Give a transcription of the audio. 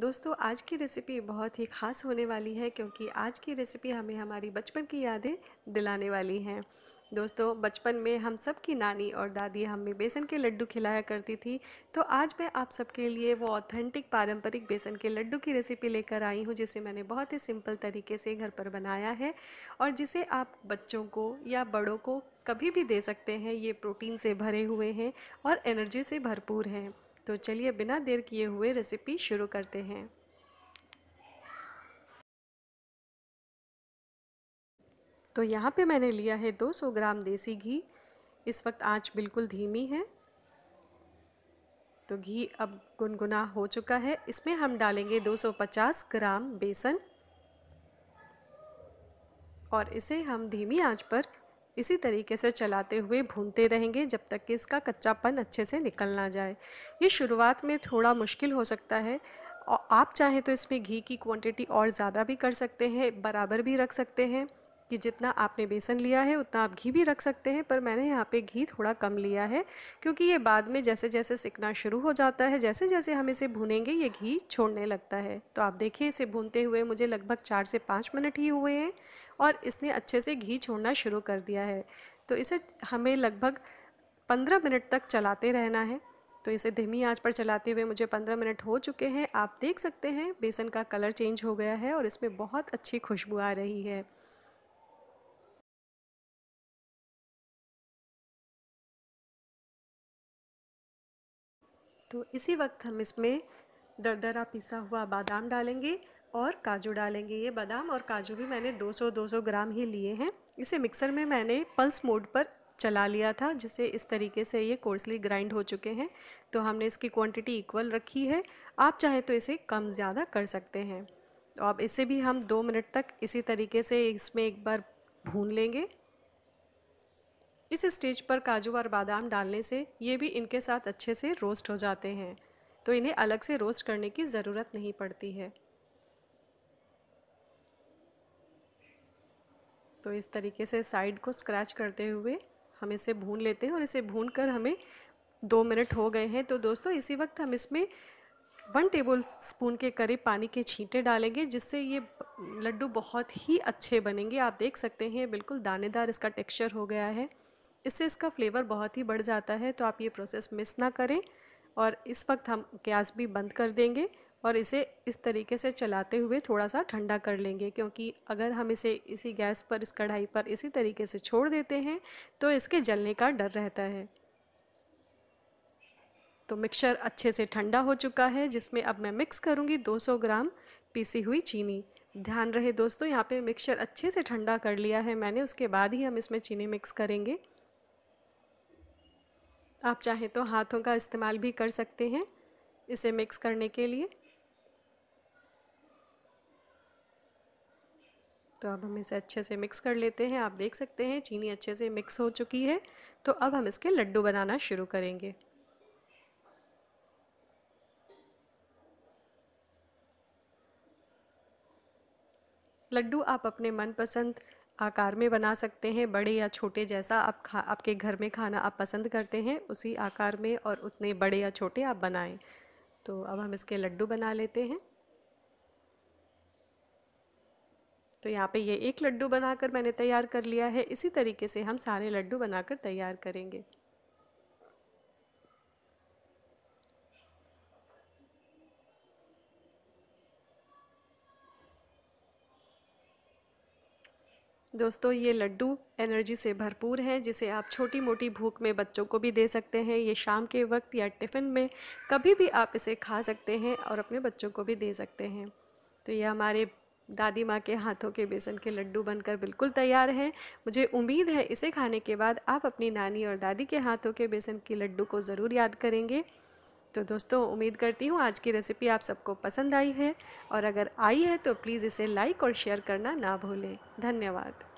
दोस्तों आज की रेसिपी बहुत ही ख़ास होने वाली है क्योंकि आज की रेसिपी हमें हमारी बचपन की यादें दिलाने वाली हैं दोस्तों बचपन में हम सब की नानी और दादी हमें बेसन के लड्डू खिलाया करती थी तो आज मैं आप सबके लिए वो ऑथेंटिक पारंपरिक बेसन के लड्डू की रेसिपी लेकर आई हूँ जिसे मैंने बहुत ही सिंपल तरीके से घर पर बनाया है और जिसे आप बच्चों को या बड़ों को कभी भी दे सकते हैं ये प्रोटीन से भरे हुए हैं और एनर्जी से भरपूर हैं तो चलिए बिना देर किए हुए रेसिपी शुरू करते हैं तो यहाँ पे मैंने लिया है 200 ग्राम देसी घी इस वक्त आंच बिल्कुल धीमी है तो घी अब गुनगुना हो चुका है इसमें हम डालेंगे 250 ग्राम बेसन और इसे हम धीमी आंच पर इसी तरीके से चलाते हुए भूनते रहेंगे जब तक कि इसका कच्चापन अच्छे से निकल ना जाए ये शुरुआत में थोड़ा मुश्किल हो सकता है और आप चाहें तो इसमें घी की क्वांटिटी और ज़्यादा भी कर सकते हैं बराबर भी रख सकते हैं कि जितना आपने बेसन लिया है उतना आप घी भी रख सकते हैं पर मैंने यहाँ पे घी थोड़ा कम लिया है क्योंकि ये बाद में जैसे जैसे सिकना शुरू हो जाता है जैसे जैसे हम इसे भूनेंगे ये घी छोड़ने लगता है तो आप देखिए इसे भूनते हुए मुझे लगभग चार से पाँच मिनट ही हुए हैं और इसने अच्छे से घी छोड़ना शुरू कर दिया है तो इसे हमें लगभग पंद्रह मिनट तक चलाते रहना है तो इसे धीमी आंच पर चलाते हुए मुझे 15 मिनट हो चुके हैं आप देख सकते हैं बेसन का कलर चेंज हो गया है और इसमें बहुत अच्छी खुशबू आ रही है तो इसी वक्त हम इसमें दरदरा पिसा हुआ बादाम डालेंगे और काजू डालेंगे ये बादाम और काजू भी मैंने 200-200 ग्राम ही लिए हैं इसे मिक्सर में मैंने पल्स मोड पर चला लिया था जिसे इस तरीके से ये कोर्सली ग्राइंड हो चुके हैं तो हमने इसकी क्वांटिटी इक्वल रखी है आप चाहें तो इसे कम ज़्यादा कर सकते हैं तो अब इसे भी हम दो मिनट तक इसी तरीके से इसमें एक बार भून लेंगे इस स्टेज पर काजू और बादाम डालने से ये भी इनके साथ अच्छे से रोस्ट हो जाते हैं तो इन्हें अलग से रोस्ट करने की ज़रूरत नहीं पड़ती है तो इस तरीके से साइड को स्क्रैच करते हुए हम इसे भून लेते हैं और इसे भून कर हमें दो मिनट हो गए हैं तो दोस्तों इसी वक्त हम इसमें वन टेबल स्पून के करीब पानी के छींटे डालेंगे जिससे ये लड्डू बहुत ही अच्छे बनेंगे आप देख सकते हैं बिल्कुल दानेदार इसका टेक्सचर हो गया है इससे इसका फ्लेवर बहुत ही बढ़ जाता है तो आप ये प्रोसेस मिस ना करें और इस वक्त हम गैस भी बंद कर देंगे और इसे इस तरीके से चलाते हुए थोड़ा सा ठंडा कर लेंगे क्योंकि अगर हम इसे इसी गैस पर इस कढ़ाई पर इसी तरीके से छोड़ देते हैं तो इसके जलने का डर रहता है तो मिक्सचर अच्छे से ठंडा हो चुका है जिसमें अब मैं मिक्स करूँगी 200 ग्राम पीसी हुई चीनी ध्यान रहे दोस्तों यहाँ पे मिक्सचर अच्छे से ठंडा कर लिया है मैंने उसके बाद ही हम इसमें चीनी मिक्स करेंगे आप चाहें तो हाथों का इस्तेमाल भी कर सकते हैं इसे मिक्स करने के लिए तो अब हम इसे अच्छे से मिक्स कर लेते हैं आप देख सकते हैं चीनी अच्छे से मिक्स हो चुकी है तो अब हम इसके लड्डू बनाना शुरू करेंगे लड्डू आप अपने मनपसंद आकार में बना सकते हैं बड़े या छोटे जैसा आप खा आपके घर में खाना आप पसंद करते हैं उसी आकार में और उतने बड़े या छोटे आप बनाएं तो अब हम इसके लड्डू बना लेते हैं तो यहाँ पे ये एक लड्डू बनाकर मैंने तैयार कर लिया है इसी तरीके से हम सारे लड्डू बनाकर तैयार करेंगे दोस्तों ये लड्डू एनर्जी से भरपूर हैं जिसे आप छोटी मोटी भूख में बच्चों को भी दे सकते हैं ये शाम के वक्त या टिफ़िन में कभी भी आप इसे खा सकते हैं और अपने बच्चों को भी दे सकते हैं तो ये हमारे दादी माँ के हाथों के बेसन के लड्डू बनकर बिल्कुल तैयार हैं मुझे उम्मीद है इसे खाने के बाद आप अपनी नानी और दादी के हाथों के बेसन के लड्डू को ज़रूर याद करेंगे तो दोस्तों उम्मीद करती हूँ आज की रेसिपी आप सबको पसंद आई है और अगर आई है तो प्लीज़ इसे लाइक और शेयर करना ना भूलें धन्यवाद